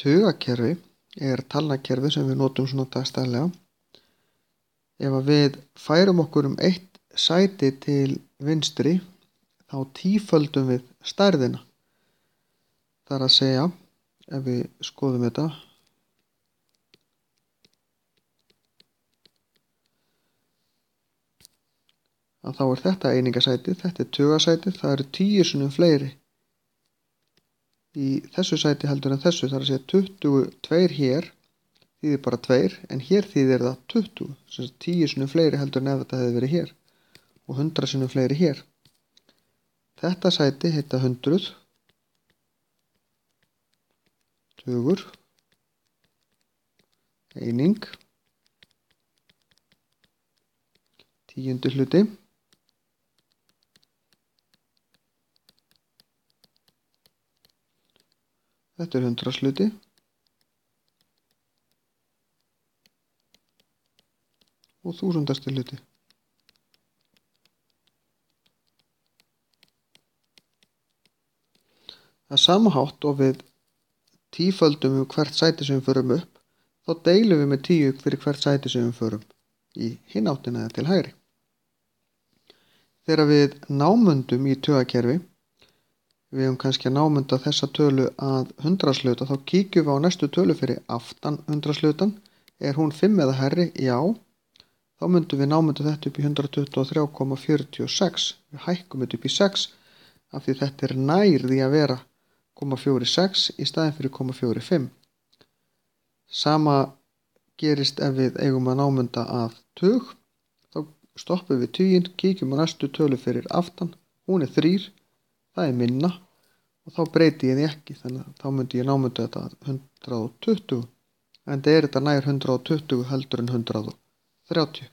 Tugakerfi er talnakerfi sem við notum svona dagstæðlega. Ef við færum okkur um eitt sæti til vinstri þá tíföldum við stærðina. Það er að segja, ef við skoðum þetta, að þá er þetta einingasæti, þetta er tugasæti, það eru tíu sunnum fleiri í þessu sæti heldur en þessu þar að segja 22 hér þýðir bara 2 en hér þýðir það 20 sem er 10 sinum fleiri heldur en ef þetta hefði verið hér og 100 sinum fleiri hér þetta sæti heita 100 20 eining tíundu hluti Þetta er hundrasluti. Og þúsundarsti hluti. Það er samhátt og við tíföldum um hvert sæti sem við förum upp þá deilum við með tíu fyrir hvert sæti sem við förum í hináttina eða til hægri. Þegar við námundum í tögakerfi við hefum kannski að námunda þessa tölu að hundrasluta þá kíkjum við á næstu tölu fyrir aftan hundraslutan er hún 5 eða herri? Já þá myndum við námunda þetta upp í 123,46 við hækkum þetta upp í 6 af því þetta er nær því að vera 0,46 í staðin fyrir 0,45 sama gerist ef við eigum að námunda að tug þá stoppum við tíin kíkjum á næstu tölu fyrir aftan hún er 3 það er minna og þá breyti ég því ekki þannig að þá myndi ég námynda þetta 120 en það er þetta nær 120 heldur en 130